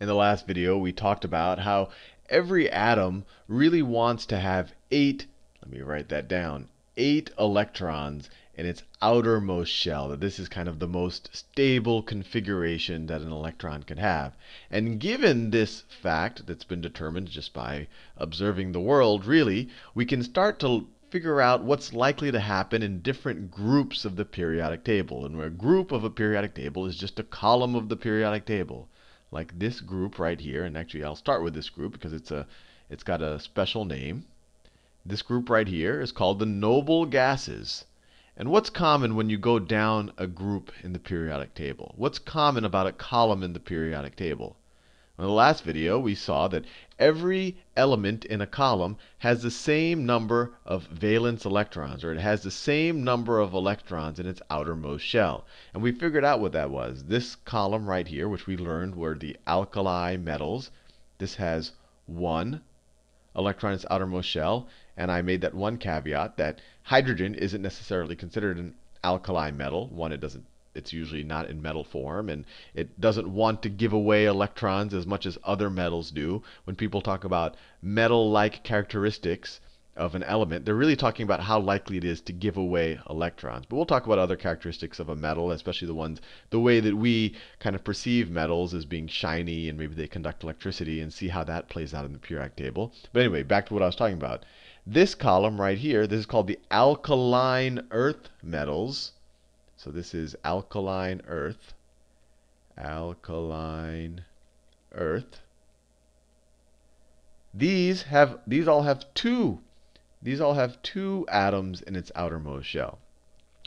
In the last video, we talked about how every atom really wants to have eight, let me write that down, eight electrons in its outermost shell. That this is kind of the most stable configuration that an electron can have. And given this fact that's been determined just by observing the world, really, we can start to figure out what's likely to happen in different groups of the periodic table. And a group of a periodic table is just a column of the periodic table like this group right here, and actually I'll start with this group because it's a it's got a special name. This group right here is called the noble gases. And what's common when you go down a group in the periodic table? What's common about a column in the periodic table? In the last video, we saw that every element in a column has the same number of valence electrons, or it has the same number of electrons in its outermost shell. And we figured out what that was. This column right here, which we learned were the alkali metals, this has one electron in its outermost shell. And I made that one caveat that hydrogen isn't necessarily considered an alkali metal. One, it doesn't it's usually not in metal form and it doesn't want to give away electrons as much as other metals do. When people talk about metal like characteristics of an element, they're really talking about how likely it is to give away electrons. But we'll talk about other characteristics of a metal, especially the ones, the way that we kind of perceive metals as being shiny and maybe they conduct electricity and see how that plays out in the periodic table. But anyway, back to what I was talking about. This column right here, this is called the alkaline earth metals. So this is alkaline earth. Alkaline earth. These have these all have two. These all have two atoms in its outermost shell.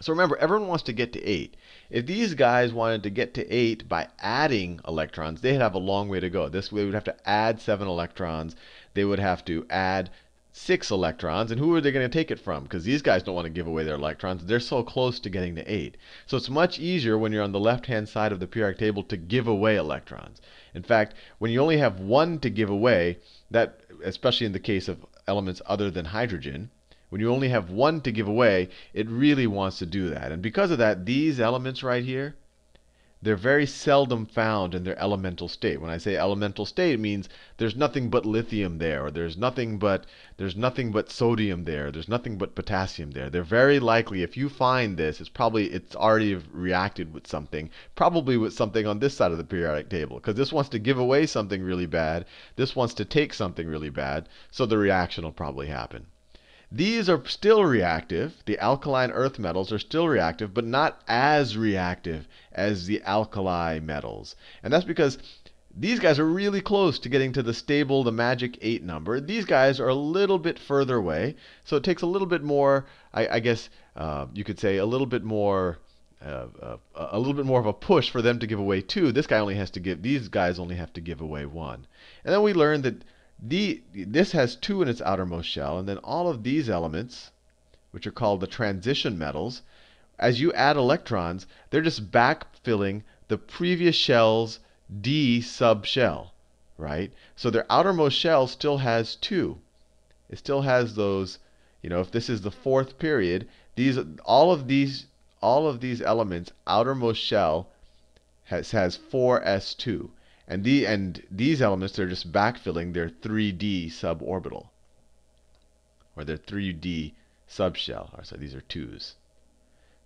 So remember, everyone wants to get to 8. If these guys wanted to get to 8 by adding electrons, they'd have a long way to go. This way, they would have to add 7 electrons. They would have to add six electrons, and who are they going to take it from? Because these guys don't want to give away their electrons. They're so close to getting to 8. So it's much easier when you're on the left-hand side of the periodic table to give away electrons. In fact, when you only have one to give away, that especially in the case of elements other than hydrogen, when you only have one to give away, it really wants to do that. And because of that, these elements right here, they're very seldom found in their elemental state. When I say elemental state, it means there's nothing but lithium there, or there's nothing but there's nothing but sodium there, there's nothing but potassium there. They're very likely, if you find this, it's probably it's already reacted with something, probably with something on this side of the periodic table, because this wants to give away something really bad, this wants to take something really bad, so the reaction will probably happen. These are still reactive. The alkaline earth metals are still reactive, but not as reactive as the alkali metals. And that's because these guys are really close to getting to the stable, the magic 8 number. These guys are a little bit further away, so it takes a little bit more, I, I guess uh, you could say, a little bit more. Uh, uh, a little bit more of a push for them to give away two. This guy only has to give. These guys only have to give away one. And then we learned that the, this has two in its outermost shell, and then all of these elements, which are called the transition metals, as you add electrons, they're just backfilling the previous shell's d subshell, right? So their outermost shell still has two. It still has those, you know, if this is the fourth period, these all of these all of these elements outermost shell has has 4s2. And, the, and these elements, are just backfilling their 3D suborbital, or their 3D subshell. so these are twos.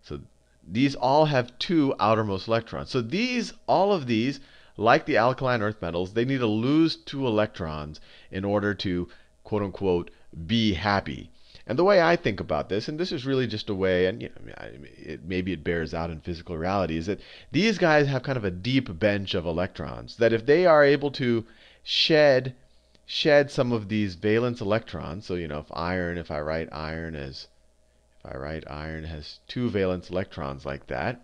So these all have two outermost electrons. So these, all of these, like the alkaline earth metals, they need to lose two electrons in order to, quote unquote, be happy. And the way I think about this, and this is really just a way, and you know, it, maybe it bears out in physical reality, is that these guys have kind of a deep bench of electrons. That if they are able to shed shed some of these valence electrons, so you know, if iron, if I write iron as if I write iron has two valence electrons like that,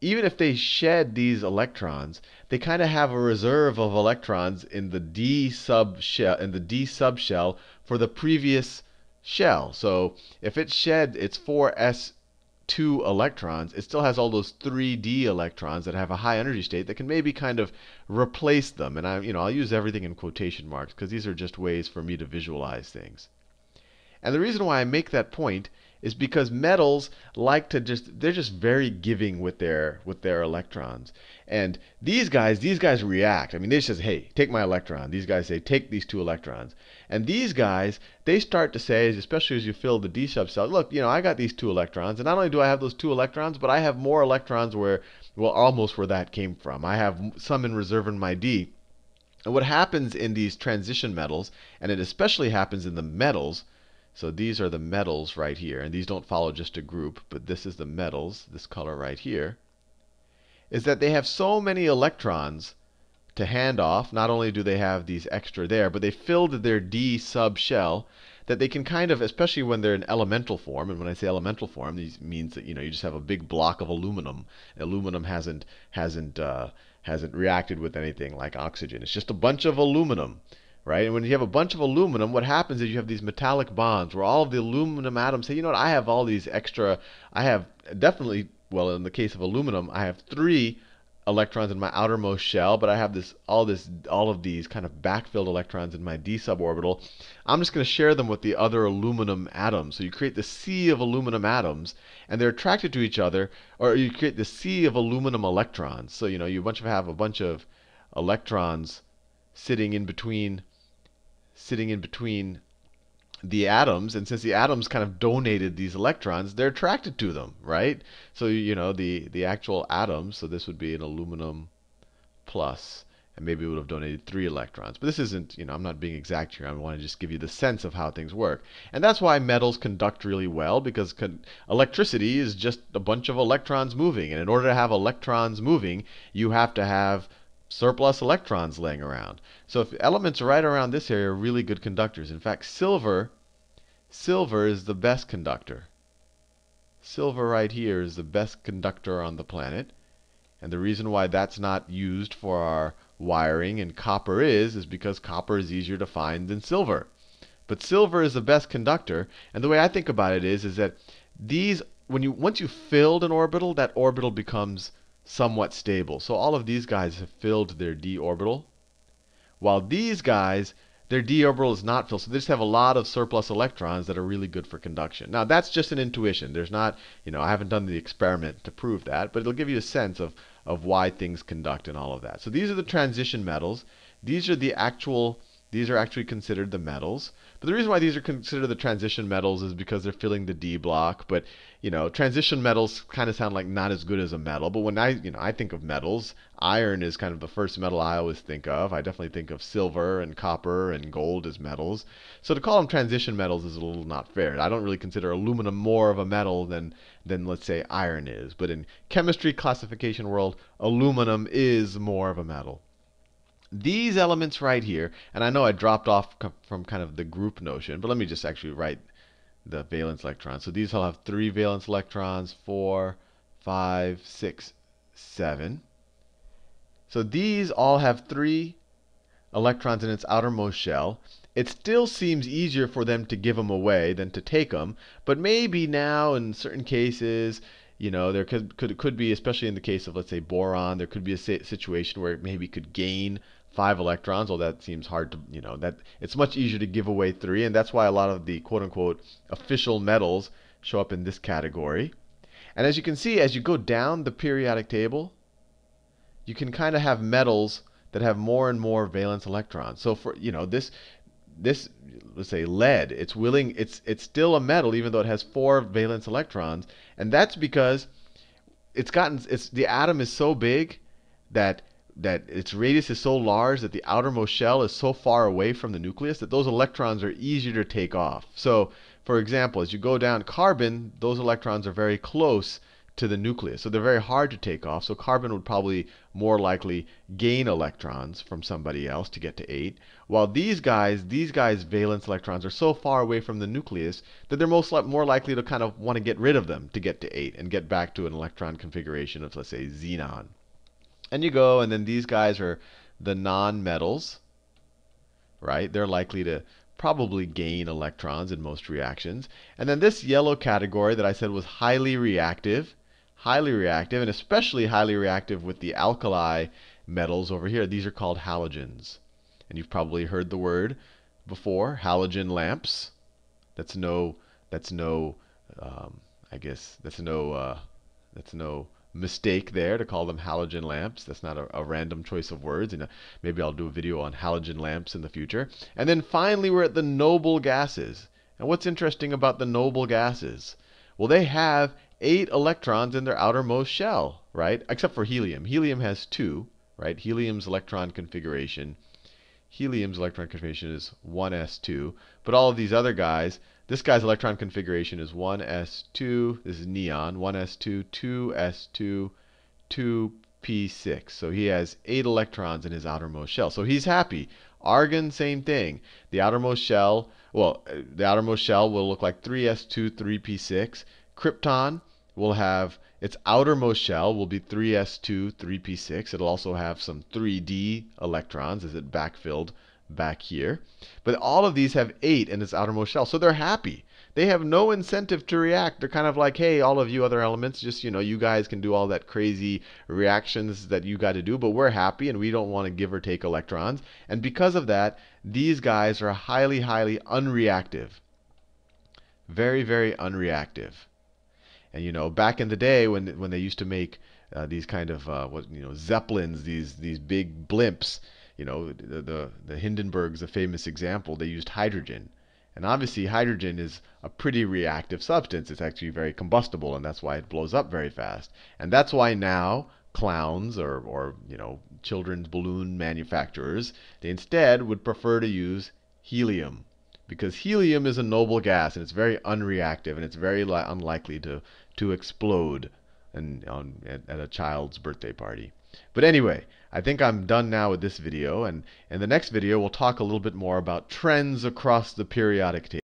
even if they shed these electrons, they kind of have a reserve of electrons in the d sub shell in the d subshell for the previous shell. So if it shed its 4s2 electrons, it still has all those 3d electrons that have a high energy state that can maybe kind of replace them. And I, you know, I'll use everything in quotation marks because these are just ways for me to visualize things. And the reason why I make that point is because metals like to just they're just very giving with their with their electrons. And these guys, these guys react. I mean, they just say, "Hey, take my electron." These guys say, "Take these two electrons." And these guys, they start to say, especially as you fill the d sub cell, "Look, you know, I got these two electrons, and not only do I have those two electrons, but I have more electrons where well, almost where that came from. I have some in reserve in my d." And what happens in these transition metals, and it especially happens in the metals, so these are the metals right here, and these don't follow just a group, but this is the metals, this color right here, is that they have so many electrons to hand off. Not only do they have these extra there, but they filled their D sub shell that they can kind of, especially when they're in elemental form, and when I say elemental form, this means that you know you just have a big block of aluminum. Aluminum hasn't hasn't uh, hasn't reacted with anything like oxygen. It's just a bunch of aluminum right? And when you have a bunch of aluminum, what happens is you have these metallic bonds where all of the aluminum atoms say, you know what, I have all these extra, I have definitely, well, in the case of aluminum, I have three electrons in my outermost shell, but I have this all this all of these kind of backfilled electrons in my d suborbital. I'm just going to share them with the other aluminum atoms. So you create the sea of aluminum atoms, and they're attracted to each other, or you create the sea of aluminum electrons. So you know you bunch of have a bunch of electrons sitting in between sitting in between the atoms, and since the atoms kind of donated these electrons, they're attracted to them, right? So you know the the actual atoms. So this would be an aluminum plus, and maybe it would have donated three electrons. But this isn't, you know, I'm not being exact here. I want to just give you the sense of how things work, and that's why metals conduct really well because electricity is just a bunch of electrons moving, and in order to have electrons moving, you have to have surplus electrons laying around. So if elements right around this area are really good conductors. In fact, silver silver is the best conductor. Silver right here is the best conductor on the planet. And the reason why that's not used for our wiring and copper is, is because copper is easier to find than silver. But silver is the best conductor, and the way I think about it is, is that these, when you once you filled an orbital, that orbital becomes somewhat stable. So all of these guys have filled their d orbital. While these guys, their d orbital is not filled. So they just have a lot of surplus electrons that are really good for conduction. Now, that's just an intuition. There's not, you know, I haven't done the experiment to prove that, but it'll give you a sense of, of why things conduct and all of that. So these are the transition metals. These are the actual these are actually considered the metals. But the reason why these are considered the transition metals is because they're filling the D block. But, you know, transition metals kind of sound like not as good as a metal. But when I, you know, I think of metals, iron is kind of the first metal I always think of. I definitely think of silver and copper and gold as metals. So to call them transition metals is a little not fair. I don't really consider aluminum more of a metal than than let's say iron is. But in chemistry classification world, aluminum is more of a metal these elements right here, and I know I dropped off from kind of the group notion, but let me just actually write the valence electrons. So these all have three valence electrons, four, five, six, seven. So these all have three electrons in its outermost shell. It still seems easier for them to give them away than to take them, but maybe now in certain cases, you know, there could, could, could be, especially in the case of, let's say, boron, there could be a situation where it maybe could gain five electrons. Well, that seems hard to, you know, that it's much easier to give away three, and that's why a lot of the quote unquote official metals show up in this category. And as you can see, as you go down the periodic table, you can kind of have metals that have more and more valence electrons. So for you know this this let's say lead, it's willing it's it's still a metal even though it has four valence electrons, and that's because it's gotten it's the atom is so big that that its radius is so large that the outermost shell is so far away from the nucleus that those electrons are easier to take off. So, for example, as you go down carbon, those electrons are very close to the nucleus. So they're very hard to take off. So carbon would probably more likely gain electrons from somebody else to get to 8. While these guys, these guys' valence electrons are so far away from the nucleus that they're most li more likely to kind of want to get rid of them to get to 8 and get back to an electron configuration of, let's say, xenon. And you go, and then these guys are the nonmetals, right? They're likely to probably gain electrons in most reactions. And then this yellow category that I said was highly reactive, highly reactive, and especially highly reactive with the alkali metals over here. These are called halogens. And you've probably heard the word before, halogen lamps. That's no, that's no, um, I guess, that's no, uh, that's no mistake there to call them halogen lamps. That's not a, a random choice of words. And maybe I'll do a video on halogen lamps in the future. And then finally, we're at the noble gases. And what's interesting about the noble gases? Well, they have eight electrons in their outermost shell, right? Except for helium. Helium has two, right? Helium's electron configuration. Helium's electron configuration is 1s2. But all of these other guys, this guy's electron configuration is 1s2, this is neon, 1s2, 2s2, 2p6. So he has eight electrons in his outermost shell. So he's happy. Argon, same thing. The outermost shell, well, uh, the outermost shell will look like 3s2, 3p6. Krypton will have its outermost shell will be 3s2, 3p6. It'll also have some 3d electrons as it backfilled back here. But all of these have 8 in its outermost shell, so they're happy. They have no incentive to react. They're kind of like, hey, all of you other elements, just, you know, you guys can do all that crazy reactions that you got to do, but we're happy and we don't want to give or take electrons. And because of that, these guys are highly, highly unreactive. Very, very unreactive. And, you know, back in the day when, when they used to make uh, these kind of, uh, what, you know, zeppelins, these, these big blimps, you know, the, the, the Hindenburg's a famous example. They used hydrogen. And obviously, hydrogen is a pretty reactive substance. It's actually very combustible, and that's why it blows up very fast. And that's why now clowns or, or you know, children's balloon manufacturers, they instead would prefer to use helium because helium is a noble gas and it's very unreactive and it's very li- unlikely to to explode and on at, at a child's birthday party. But anyway, I think I'm done now with this video, and in the next video we'll talk a little bit more about trends across the periodic table.